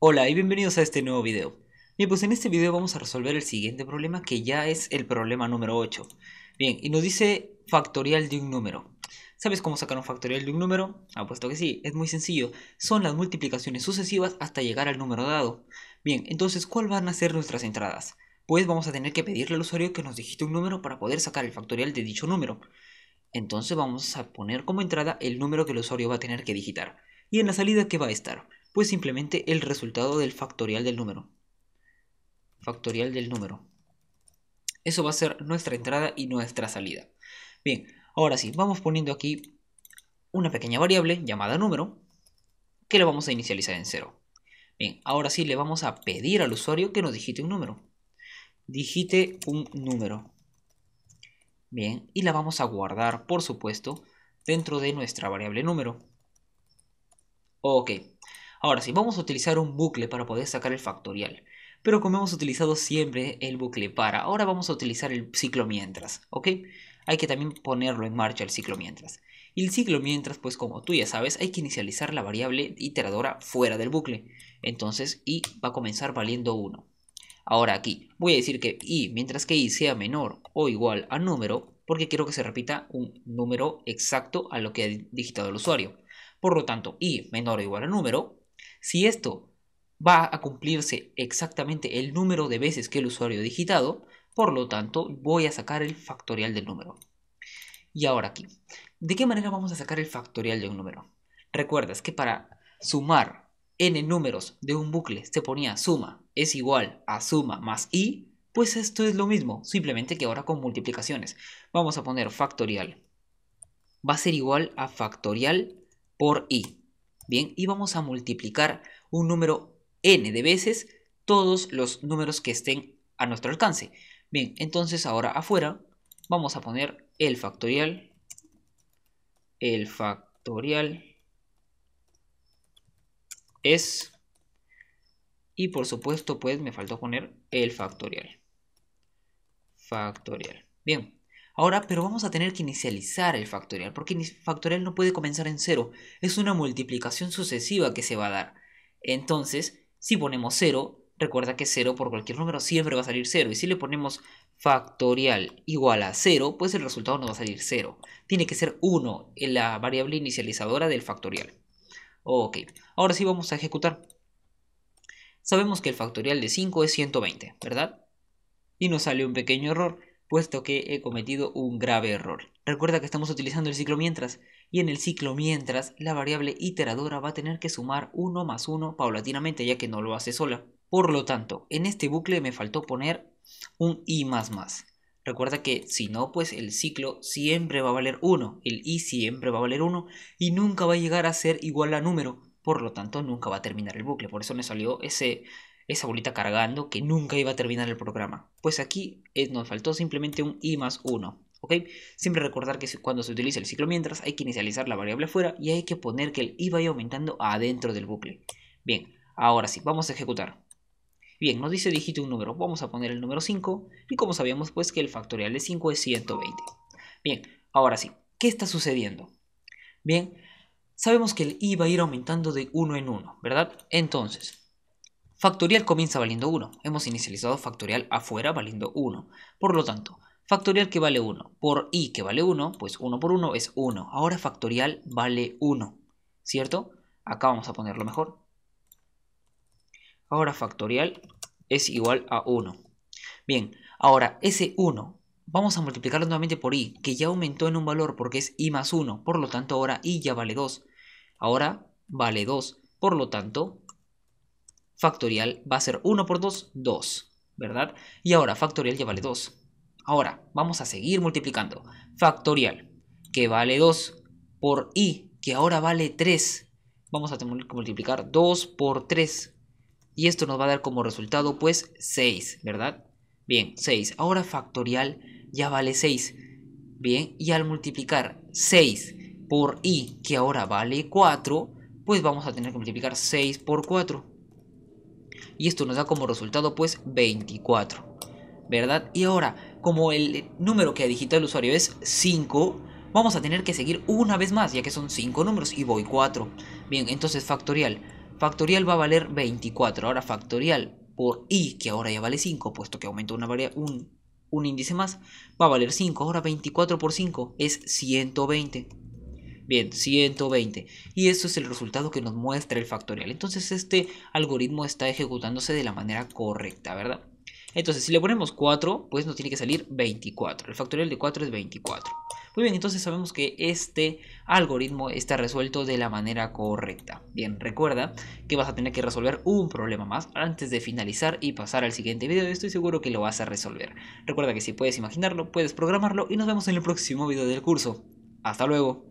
Hola y bienvenidos a este nuevo video. Bien, pues en este video vamos a resolver el siguiente problema que ya es el problema número 8. Bien, y nos dice factorial de un número. ¿Sabes cómo sacar un factorial de un número? Apuesto que sí, es muy sencillo. Son las multiplicaciones sucesivas hasta llegar al número dado. Bien, entonces, ¿cuál van a ser nuestras entradas? Pues vamos a tener que pedirle al usuario que nos digite un número para poder sacar el factorial de dicho número. Entonces vamos a poner como entrada el número que el usuario va a tener que digitar. Y en la salida, ¿qué va a estar? pues simplemente el resultado del factorial del número. Factorial del número. Eso va a ser nuestra entrada y nuestra salida. Bien, ahora sí, vamos poniendo aquí una pequeña variable llamada número que la vamos a inicializar en cero Bien, ahora sí le vamos a pedir al usuario que nos digite un número. Digite un número. Bien, y la vamos a guardar, por supuesto, dentro de nuestra variable número. Ok, Ahora, sí, vamos a utilizar un bucle para poder sacar el factorial, pero como hemos utilizado siempre el bucle para, ahora vamos a utilizar el ciclo mientras, ¿ok? Hay que también ponerlo en marcha el ciclo mientras. Y el ciclo mientras, pues como tú ya sabes, hay que inicializar la variable iteradora fuera del bucle. Entonces i va a comenzar valiendo 1. Ahora aquí voy a decir que i, mientras que i sea menor o igual a número, porque quiero que se repita un número exacto a lo que ha digitado el usuario. Por lo tanto, i menor o igual a número si esto va a cumplirse exactamente el número de veces que el usuario ha digitado, por lo tanto voy a sacar el factorial del número. Y ahora aquí, ¿de qué manera vamos a sacar el factorial de un número? Recuerdas que para sumar n números de un bucle se ponía suma es igual a suma más i, pues esto es lo mismo, simplemente que ahora con multiplicaciones. Vamos a poner factorial. Va a ser igual a factorial por i. Bien, y vamos a multiplicar un número n de veces todos los números que estén a nuestro alcance. Bien, entonces ahora afuera vamos a poner el factorial, el factorial es, y por supuesto pues me faltó poner el factorial, factorial. Bien, Ahora, pero vamos a tener que inicializar el factorial, porque el factorial no puede comenzar en 0, es una multiplicación sucesiva que se va a dar. Entonces, si ponemos 0, recuerda que 0 por cualquier número siempre va a salir 0, y si le ponemos factorial igual a 0, pues el resultado no va a salir 0. Tiene que ser 1 en la variable inicializadora del factorial. Ok, ahora sí vamos a ejecutar. Sabemos que el factorial de 5 es 120, ¿verdad? Y nos sale un pequeño error puesto que he cometido un grave error. Recuerda que estamos utilizando el ciclo mientras, y en el ciclo mientras la variable iteradora va a tener que sumar 1 más 1 paulatinamente, ya que no lo hace sola. Por lo tanto, en este bucle me faltó poner un i más más. Recuerda que si no, pues el ciclo siempre va a valer 1, el i siempre va a valer 1 y nunca va a llegar a ser igual a número, por lo tanto nunca va a terminar el bucle, por eso me salió ese esa bolita cargando que nunca iba a terminar el programa. Pues aquí eh, nos faltó simplemente un i más 1. ¿ok? Siempre recordar que cuando se utiliza el ciclo mientras hay que inicializar la variable afuera y hay que poner que el i vaya aumentando adentro del bucle. Bien, ahora sí, vamos a ejecutar. Bien, nos dice digite un número, vamos a poner el número 5 y como sabíamos pues que el factorial de 5 es 120. Bien, ahora sí, ¿qué está sucediendo? Bien, sabemos que el i va a ir aumentando de 1 en 1, ¿verdad? Entonces, Factorial comienza valiendo 1. Hemos inicializado factorial afuera valiendo 1. Por lo tanto, factorial que vale 1 por i que vale 1, pues 1 por 1 es 1. Ahora factorial vale 1, ¿cierto? Acá vamos a ponerlo mejor. Ahora factorial es igual a 1. Bien, ahora ese 1 vamos a multiplicarlo nuevamente por i, que ya aumentó en un valor porque es i más 1. Por lo tanto, ahora i ya vale 2. Ahora vale 2. Por lo tanto, factorial va a ser 1 por 2, 2, ¿verdad? Y ahora factorial ya vale 2. Ahora, vamos a seguir multiplicando. Factorial, que vale 2, por i, que ahora vale 3. Vamos a tener que multiplicar 2 por 3. Y esto nos va a dar como resultado, pues, 6, ¿verdad? Bien, 6. Ahora factorial ya vale 6. Bien, y al multiplicar 6 por i, que ahora vale 4, pues vamos a tener que multiplicar 6 por 4 y esto nos da como resultado pues 24. ¿Verdad? Y ahora, como el número que ha digitado el usuario es 5, vamos a tener que seguir una vez más, ya que son 5 números y voy 4. Bien, entonces factorial. Factorial va a valer 24. Ahora factorial por i, que ahora ya vale 5, puesto que aumentó una un, un índice más, va a valer 5. Ahora 24 por 5 es 120. Bien, 120. Y esto es el resultado que nos muestra el factorial. Entonces este algoritmo está ejecutándose de la manera correcta, ¿verdad? Entonces, si le ponemos 4, pues nos tiene que salir 24. El factorial de 4 es 24. Muy bien, entonces sabemos que este algoritmo está resuelto de la manera correcta. Bien, recuerda que vas a tener que resolver un problema más antes de finalizar y pasar al siguiente video. Estoy seguro que lo vas a resolver. Recuerda que si puedes imaginarlo, puedes programarlo y nos vemos en el próximo video del curso. ¡Hasta luego!